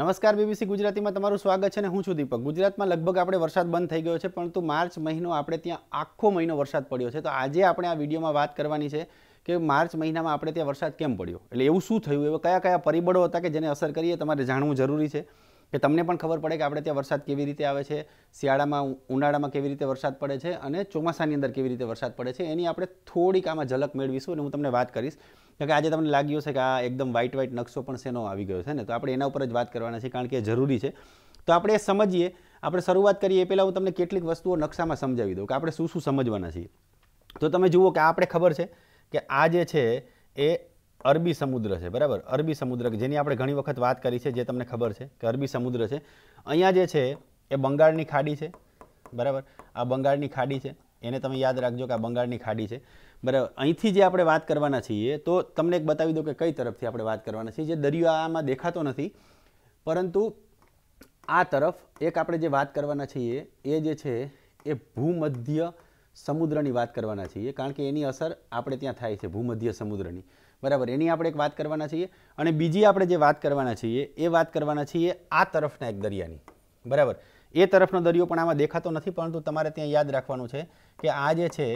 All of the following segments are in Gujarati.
નમસ્કાર બીબીસી ગુજરાતીમાં તમારું સ્વાગત છે અને હું છું દીપક ગુજરાતમાં લગભગ આપણે વરસાદ બંધ થઈ ગયો છે પરંતુ માર્ચ મહિનો આપણે ત્યાં આખો મહિનો વરસાદ પડ્યો છે તો આજે આપણે આ વિડીયોમાં વાત કરવાની છે કે માર્ચ મહિનામાં આપણે ત્યાં વરસાદ કેમ પડ્યો એટલે એવું શું થયું એવા કયા કયા પરિબળો હતા કે જેને અસર કરીએ તમારે જાણવું જરૂરી છે કે તમને પણ ખબર પડે કે આપણે ત્યાં વરસાદ કેવી રીતે આવે છે શિયાળામાં ઉનાળામાં કેવી રીતે વરસાદ પડે છે અને ચોમાસાની અંદર કેવી રીતે વરસાદ પડે છે એની આપણે થોડીક આમાં ઝલક મેળવીશું અને હું તમને વાત કરીશ તો કે આજે તમને લાગ્યું છે કે આ એકદમ વ્હાઇટ વ્હાઇટ નકશો પણ શેનો આવી ગયો છે ને તો આપણે એના ઉપર જ વાત કરવાના છે કારણ કે જરૂરી છે તો આપણે સમજીએ આપણે શરૂઆત કરીએ પહેલાં હું તમને કેટલીક વસ્તુઓ નકશામાં સમજાવી દઉં કે આપણે શું શું સમજવાના છીએ તો તમે જુઓ કે આપણે ખબર છે કે આ જે છે એ અરબી સમુદ્ર છે બરાબર અરબી સમુદ્ર જેની આપણે ઘણી વખત વાત કરી છે જે તમને ખબર છે કે અરબી સમુદ્ર છે અહીંયા જે છે એ બંગાળની ખાડી છે બરાબર આ બંગાળની ખાડી છે એને તમે યાદ રાખજો કે આ બંગાળની ખાડી છે બરાબર અહીંથી જે આપણે વાત કરવાના છીએ તો તમને એક બતાવી દો કે કઈ તરફથી આપણે વાત કરવાના છીએ જે દરિયો આમાં દેખાતો નથી પરંતુ આ તરફ એક આપણે જે વાત કરવાના છીએ એ જે છે એ ભૂમધ્ય સમુદ્રની વાત કરવાના છીએ કારણ કે એની અસર આપણે ત્યાં થાય છે ભૂમધ્ય સમુદ્રની બરાબર એની આપણે એક વાત કરવાના છીએ અને બીજી આપણે જે વાત કરવાના છીએ એ વાત કરવાના છીએ આ તરફના એક દરિયાની બરાબર એ તરફનો દરિયો પણ આમાં દેખાતો નથી પરંતુ તમારે ત્યાં યાદ રાખવાનું છે કે આ જે છે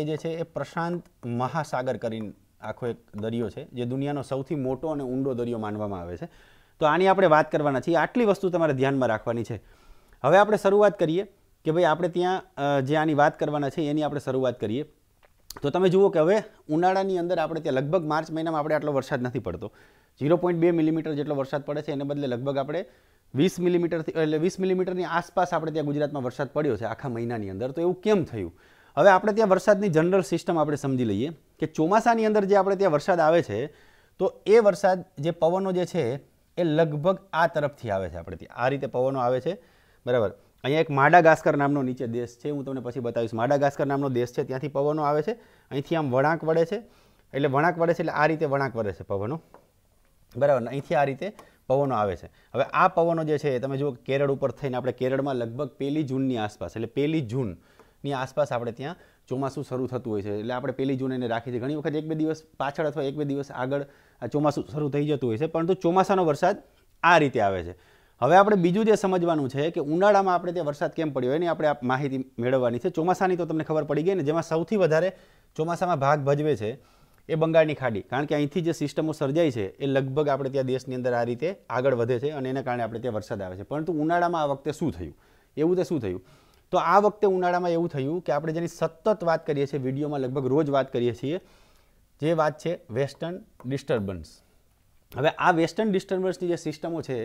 એ જે છે એ પ્રશાંત મહાસાગર કરીને આખો એક દરિયો છે જે દુનિયાનો સૌથી મોટો અને ઊંડો દરિયો માનવામાં આવે છે તો આની આપણે વાત કરવાના છીએ આટલી વસ્તુ તમારે ધ્યાનમાં રાખવાની છે હવે આપણે શરૂઆત કરીએ કે ભાઈ આપણે ત્યાં જે આની વાત કરવાના છે એની આપણે શરૂઆત કરીએ તો તમે જુઓ કે હવે ઉનાળાની અંદર આપણે ત્યાં લગભગ માર્ચ મહિનામાં આપણે આટલો વરસાદ નથી પડતો ઝીરો પોઈન્ટ બે મિલીમીટર જેટલો વરસાદ પડે છે એને બદલે લગભગ આપણે વીસ મિલીમીટરથી એટલે વીસ મિલીમીટરની આસપાસ આપણે ત્યાં ગુજરાતમાં વરસાદ પડ્યો છે આખા મહિનાની અંદર તો એવું કેમ થયું હવે આપણે ત્યાં વરસાદની જનરલ સિસ્ટમ આપણે સમજી લઈએ કે ચોમાસાની અંદર જે આપણે ત્યાં વરસાદ આવે છે તો એ વરસાદ જે પવનો જે છે એ લગભગ આ તરફથી આવે છે આપણે ત્યાં આ રીતે પવનો આવે છે બરાબર અહીંયા એક માડાગાસ્કર નામનો નીચે દેશ છે હું તમને પછી બતાવીશ માડાગાસ્કર નામનો દેશ છે ત્યાંથી પવનો આવે છે અહીંથી આમ વળાંક વળે છે એટલે વળાંક વળે છે એટલે આ રીતે વળાંક વળે છે પવનો બરાબર અહીંથી આ રીતે પવનો આવે છે હવે આ પવનો જે છે તમે જુઓ કેરળ ઉપર થઈને આપણે કેરળમાં લગભગ પહેલી જૂનની આસપાસ એટલે પહેલી જૂનની આસપાસ આપણે ત્યાં ચોમાસું શરૂ થતું હોય છે એટલે આપણે પહેલી જૂન એને રાખી છે ઘણી વખત એક બે દિવસ પાછળ અથવા એક બે દિવસ આગળ ચોમાસું શરૂ થઈ જતું હોય છે પરંતુ ચોમાસાનો વરસાદ આ રીતે આવે છે હવે આપણે બીજું જે સમજવાનું છે કે ઉનાળામાં આપણે ત્યાં વરસાદ કેમ પડ્યો એની આપણે માહિતી મેળવવાની છે ચોમાસાની તો તમને ખબર પડી ગઈ ને જેમાં સૌથી વધારે ચોમાસામાં ભાગ ભજવે છે એ બંગાળની ખાડી કારણ કે અહીંથી જે સિસ્ટમો સર્જાઈ છે એ લગભગ આપણે ત્યાં દેશની અંદર આ રીતે આગળ વધે છે અને એના કારણે આપણે ત્યાં વરસાદ આવે છે પરંતુ ઉનાળામાં આ વખતે શું થયું એવું તે શું થયું તો આ વખતે ઉનાળામાં એવું થયું કે આપણે જેની સતત વાત કરીએ છીએ વિડીયોમાં લગભગ રોજ વાત કરીએ છીએ જે વાત છે વેસ્ટર્ન ડિસ્ટર્બન્સ હવે આ વેસ્ટર્ન ડિસ્ટર્બન્સની જે સિસ્ટમો છે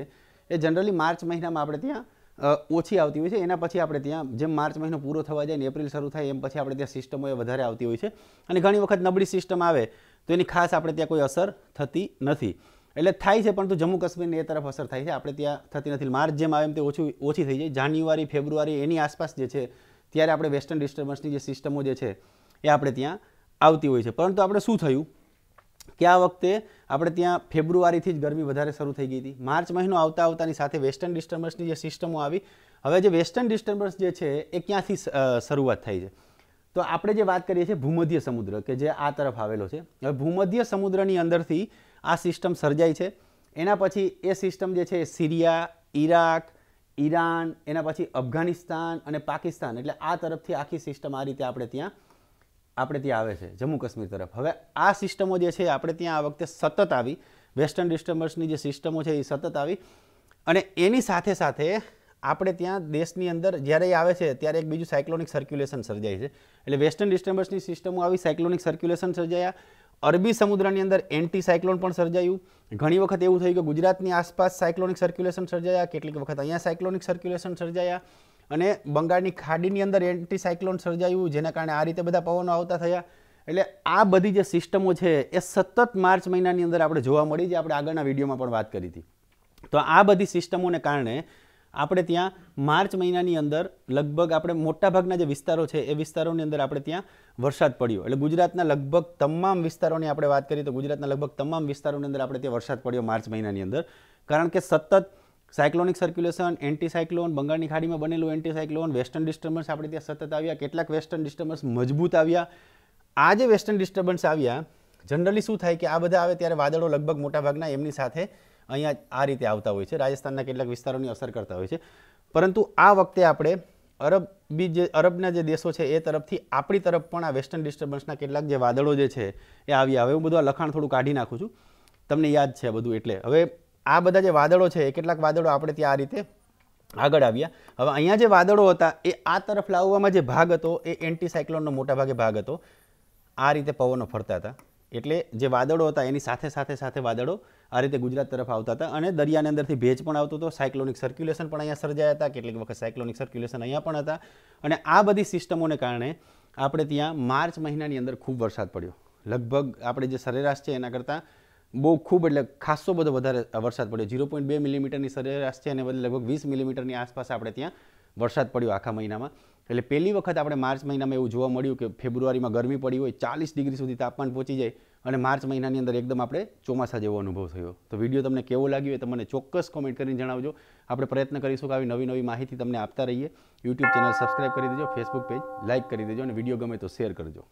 એ જનરલી માર્ચ મહિનામાં આપણે ત્યાં ઓછી આવતી હોય છે એના પછી આપણે ત્યાં જેમ માર્ચ મહિનો પૂરો થવા જાય ને એપ્રિલ શરૂ થાય એમ પછી આપણે ત્યાં સિસ્ટમો એ વધારે આવતી હોય છે અને ઘણી વખત નબળી સિસ્ટમ આવે તો એની ખાસ આપણે ત્યાં કોઈ અસર થતી નથી એટલે થાય છે પરંતુ જમ્મુ કાશ્મીરની એ તરફ અસર થાય છે આપણે ત્યાં થતી નથી માર્ચ જેમ આવે એમ તે ઓછી ઓછી થઈ જાય જાન્યુઆરી ફેબ્રુઆરી એની આસપાસ જે છે ત્યારે આપણે વેસ્ટર્ન ડિસ્ટર્બન્સની જે સિસ્ટમો જે છે એ આપણે ત્યાં આવતી હોય છે પરંતુ આપણે શું થયું કે વખતે આપણે ત્યાં ફેબ્રુઆરીથી જ ગરમી વધારે શરૂ થઈ ગઈ હતી માર્ચ મહિનો આવતા આવતાની સાથે વેસ્ટર્ન ડિસ્ટર્બન્સની જે સિસ્ટમો આવી હવે જે વેસ્ટર્ન ડિસ્ટર્બન્સ જે છે એ ક્યાંથી શરૂઆત થઈ છે તો આપણે જે વાત કરીએ છીએ ભૂમધ્ય સમુદ્ર કે જે આ તરફ આવેલો છે હવે ભૂમધ્ય સમુદ્રની અંદરથી આ સિસ્ટમ સર્જાય છે એના પછી એ સિસ્ટમ જે છે સિરિયા ઈરાક ઈરાન એના પછી અફઘાનિસ્તાન અને પાકિસ્તાન એટલે આ તરફથી આખી સિસ્ટમ આ રીતે આપણે ત્યાં આપણે ત્યાં આવે છે જમ્મુ કાશ્મીર તરફ હવે આ સિસ્ટમો જે છે આપણે ત્યાં આ વખતે સતત આવી વેસ્ટર્ન ડિસ્ટર્બન્સની જે સિસ્ટમો છે એ સતત આવી અને એની સાથે સાથે આપણે ત્યાં દેશની અંદર જ્યારે એ આવે છે ત્યારે એક બીજું સાયક્લોનિક સર્ક્યુલેશન સર્જાય છે એટલે વેસ્ટર્ન ડિસ્ટર્બન્સની સિસ્ટમો આવી સાયક્લોનિક સર્ક્યુલેશન સર્જાયા અરબી સમુદ્રની અંદર એન્ટી સાયક્લોન પણ સર્જાયું ઘણી વખત એવું થયું કે ગુજરાતની આસપાસ સાયક્લોનિક સર્ક્યુલેશન સર્જાયા કેટલીક વખત અહીંયા સાયક્લોનિક સર્ક્યુલેશન સર્જાયા અને બંગાળની ખાડીની અંદર એન્ટીસાયક્લોન સર્જાયું જેના કારણે આ રીતે બધા પવનો આવતા થયા એટલે આ બધી જે સિસ્ટમો છે એ સતત માર્ચ મહિનાની અંદર આપણે જોવા મળી જે આપણે આગળના વિડીયોમાં પણ વાત કરી હતી તો આ બધી સિસ્ટમોને કારણે આપણે ત્યાં માર્ચ મહિનાની અંદર લગભગ આપણે મોટાભાગના જે વિસ્તારો છે એ વિસ્તારોની અંદર આપણે ત્યાં વરસાદ પડ્યો એટલે ગુજરાતના લગભગ તમામ વિસ્તારોની આપણે વાત કરીએ તો ગુજરાતના લગભગ તમામ વિસ્તારોની અંદર આપણે ત્યાં વરસાદ પડ્યો માર્ચ મહિનાની અંદર કારણ કે સતત સાયક્લોનિક સર્ક્યુલેશન એન્ટીસાયક્લોન બંગાળની ખાડીમાં બનેલું એન્ટીસાયક્લોન વેસ્ટર્ન ડિસ્ટર્બન્સ આપણે ત્યાં સતત આવ્યા કેટલાક વેસ્ટર્ન ડિસ્ટર્બન્સ મજબૂત આવ્યા આ જે વેસ્ટર્ન ડિસ્ટર્બન્સ આવ્યા જનરલી શું થાય કે આ બધા આવે ત્યારે વાદળો લગભગ મોટાભાગના એમની સાથે અહીંયા આ રીતે આવતા હોય છે રાજસ્થાનના કેટલાક વિસ્તારોની અસર કરતા હોય છે પરંતુ આ વખતે આપણે અરબી જે અરબના જે દેશો છે એ તરફથી આપણી તરફ પણ આ વેસ્ટર્ન ડિસ્ટર્બન્સના કેટલાક જે વાદળો જે છે એ આવ્યા આવે હું બધું આ લખાણ થોડું કાઢી નાખું છું તમને યાદ છે બધું એટલે હવે આ બધા જે વાદળો છે એ કેટલાક વાદળો આપણે ત્યાં આ રીતે આગળ આવ્યા હવે અહીંયા જે વાદળો હતા એ આ તરફ લાવવામાં જે ભાગ હતો એ એન્ટીસાયક્લોનનો મોટાભાગે ભાગ હતો આ રીતે પવનો ફરતા હતા એટલે જે વાદળો હતા એની સાથે સાથે સાથે વાદળો આ રીતે ગુજરાત તરફ આવતા હતા અને દરિયાની અંદરથી ભેજ પણ આવતો હતો સાયક્લોનિક સર્ક્યુલેશન પણ અહીંયા સર્જાયા હતા કેટલીક વખત સાયક્લોનિક સર્ક્યુલેશન અહીંયા પણ હતા અને આ બધી સિસ્ટમોને કારણે આપણે ત્યાં માર્ચ મહિનાની અંદર ખૂબ વરસાદ પડ્યો લગભગ આપણે જે સરેરાશ છે એના કરતાં બહુ ખૂબ એટલે ખાસો બધો વધારે વરસાદ પડ્યો ઝીરો પોઈન્ટ બે મિલીમીટરની સરેરાશ છે અને બદલે લગભગ વીસ મિલીમીટરની આસપાસ આપણે ત્યાં વરસાદ પડ્યો આખા મહિનામાં એટલે પહેલી વખત આપણે માર્ચ મહિનામાં એવું જોવા મળ્યું કે ફેબ્રુઆરીમાં ગરમી પડી હોય ચાલીસ ડિગ્રી સુધી તાપમાન પહોંચી જાય અને માર્ચ મહિનાની અંદર એકદમ આપણે ચોમાસા જેવો અનુભવ થયો તો વિડીયો તમને કેવો લાગ્યો એ તમને ચોક્કસ કોમેન્ટ કરીને જણાવજો આપણે પ્રયત્ન કરીશું કે આવી નવી નવી માહિતી તમને આપતા રહીએ યુટ્યુબ ચેનલ સબસ્ક્રાઈબ કરી દેજો ફેસબુક પેજ લાઇક કરી દેજો અને વિડીયો ગમે તો શેર કરજો